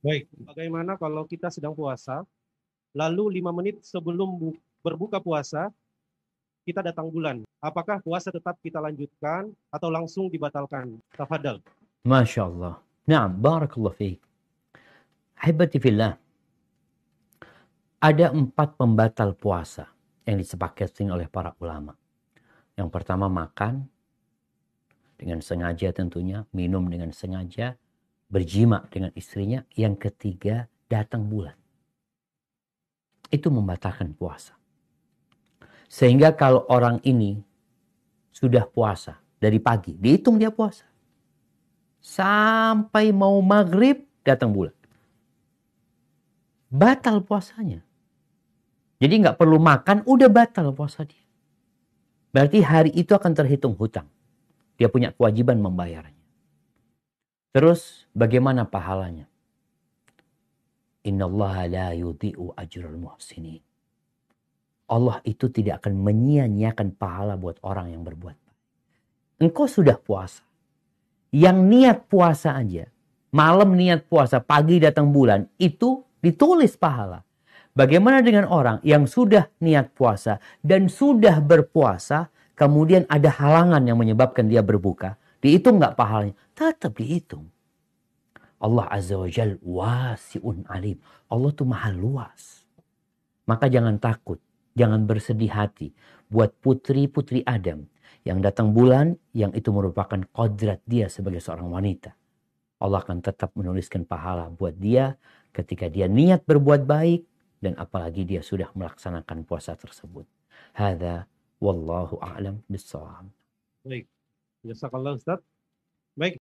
Baik, bagaimana kalau kita sedang puasa, lalu lima menit sebelum berbuka puasa, kita datang bulan. Apakah puasa tetap kita lanjutkan atau langsung dibatalkan? Tafadal. Masya Allah. Naam, barakallah ⁉Fi, Ahibati fillah. Ada empat pembatal puasa yang disepakati oleh para ulama. Yang pertama makan dengan sengaja tentunya, minum dengan sengaja, berjima dengan istrinya. Yang ketiga datang bulan. Itu membatalkan puasa. Sehingga kalau orang ini sudah puasa dari pagi, dihitung dia puasa. Sampai mau maghrib datang bulan. Batal puasanya. Jadi nggak perlu makan, udah batal puasa dia. Berarti hari itu akan terhitung hutang. Dia punya kewajiban membayarnya. Terus bagaimana pahalanya? Allah la yudhi'u Allah itu tidak akan menyia-nyiakan pahala buat orang yang berbuat baik. Engkau sudah puasa. Yang niat puasa aja, malam niat puasa, pagi datang bulan, itu ditulis pahala. Bagaimana dengan orang yang sudah niat puasa dan sudah berpuasa, kemudian ada halangan yang menyebabkan dia berbuka, Dihitung nggak pahalanya? Tetap dihitung. Allah Azza wa Jal wasi'un alim. Allah tuh maha luas. Maka jangan takut, jangan bersedih hati buat putri-putri Adam yang datang bulan yang itu merupakan kodrat dia sebagai seorang wanita. Allah akan tetap menuliskan pahala buat dia ketika dia niat berbuat baik dan apalagi dia sudah melaksanakan puasa tersebut. Hada wallahu a'lam bissawab. Baik. Jazakallah iya, Ustaz. Baik.